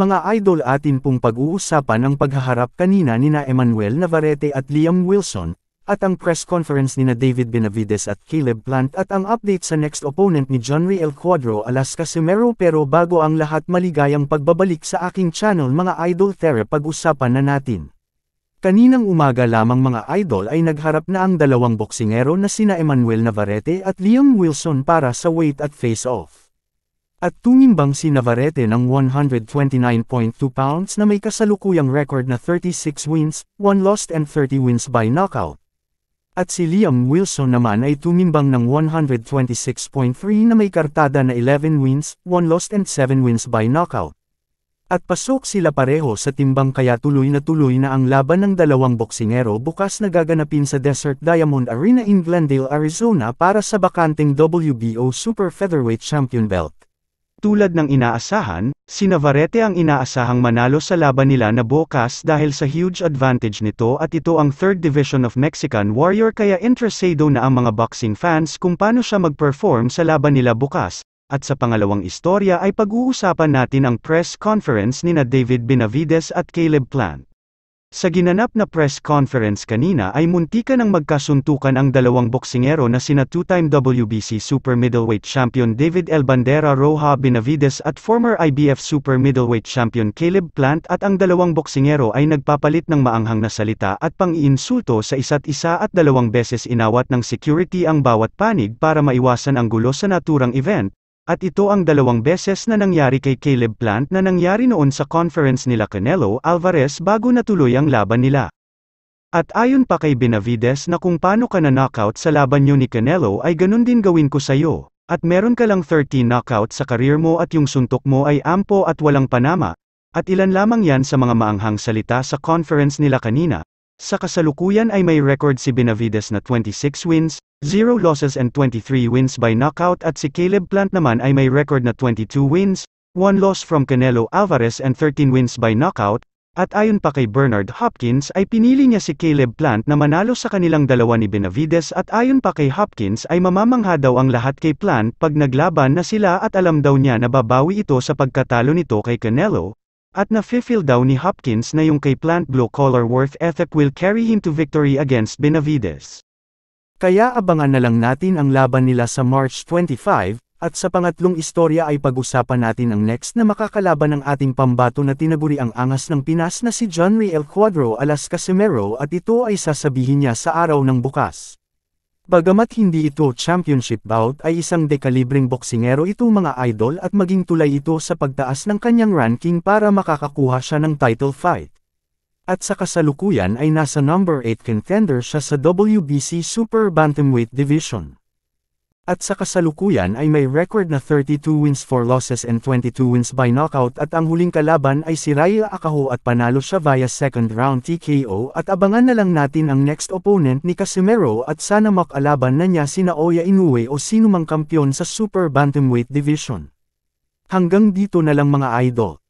Mga idol atin pong pag-uusapan ang paghaharap kanina nina Emmanuel Navarrete at Liam Wilson, at ang press conference nina David Benavides at Caleb Plant at ang update sa next opponent ni John Riel Cuadro alas Casimero pero bago ang lahat maligayang pagbabalik sa aking channel mga idol tere pag-usapan na natin. Kaninang umaga lamang mga idol ay nagharap na ang dalawang boksingero na sina Emmanuel Navarrete at Liam Wilson para sa weight at face-off at tumimbang si Navarrete ng 129.2 pounds na may kasalukuyang record na 36 wins, 1 lost and 30 wins by knockout. At si Liam Wilson naman ay tumimbang ng 126.3 na may kartada na 11 wins, 1 lost and 7 wins by knockout. At pasok sila pareho sa timbang kaya tuloy na tuloy na ang laban ng dalawang boksingero bukas na gaganapin sa Desert Diamond Arena in Glendale, Arizona para sa bakanteng WBO Super Featherweight Champion Belt. Tulad ng inaasahan, si Navarrete ang inaasahang manalo sa laban nila na bukas dahil sa huge advantage nito at ito ang 3rd Division of Mexican Warrior kaya interesado na ang mga boxing fans kung paano siya mag-perform sa laban nila bukas. At sa pangalawang istorya ay pag-uusapan natin ang press conference ni na David Benavides at Caleb Plant. Sa ginanap na press conference kanina ay muntika ng magkasuntukan ang dalawang boksingero na sina two-time WBC Super Middleweight Champion David El Bandera Roja Benavides at former IBF Super Middleweight Champion Caleb Plant at ang dalawang boksingero ay nagpapalit ng maanghang na salita at pang-iinsulto sa isa't isa at dalawang beses inawat ng security ang bawat panig para maiwasan ang gulo sa naturang event, at ito ang dalawang beses na nangyari kay Caleb Plant na nangyari noon sa conference nila Canelo Alvarez bago natuloy ang laban nila. At ayon pa kay Benavides na kung paano ka na knockout sa laban nyo ni Canelo ay ganun din gawin ko sayo, at meron ka lang 13 knockout sa karir mo at yung suntok mo ay ampo at walang panama, at ilan lamang yan sa mga maanghang salita sa conference nila kanina, sa kasalukuyan ay may record si Benavides na 26 wins, 0 losses and 23 wins by knockout at si Caleb Plant naman ay may record na 22 wins, 1 loss from Canelo Alvarez and 13 wins by knockout, at ayon pa kay Bernard Hopkins ay pinili niya si Caleb Plant na manalo sa kanilang dalawa ni Benavides at ayon pa kay Hopkins ay mamamangha daw ang lahat kay Plant pag naglaban na sila at alam daw niya na babawi ito sa pagkatalo nito kay Canelo, at nafe-feel daw ni Hopkins na yung kay Plant Blue Collar Worth Ethic will carry him to victory against Benavides. Kaya abangan na lang natin ang laban nila sa March 25, at sa pangatlong istorya ay pag-usapan natin ang next na makakalaban ng ating pambato na tinaguri ang angas ng Pinas na si John Riel Cuadro alas Casimero at ito ay sasabihin niya sa araw ng bukas. Bagamat hindi ito championship bout ay isang dekalibring boksingero itong mga idol at maging tulay ito sa pagtaas ng kanyang ranking para makakakuha siya ng title fight. At sa kasalukuyan ay nasa number 8 contender siya sa WBC Super Bantamweight Division. At sa kasalukuyan ay may record na 32 wins for losses and 22 wins by knockout at ang huling kalaban ay si Raya Akaho at panalo siya via second round TKO at abangan na lang natin ang next opponent ni Casimero at sana makalaban na niya si Naoya Inoue o sinumang kampyon sa Super Bantamweight Division. Hanggang dito na lang mga idol.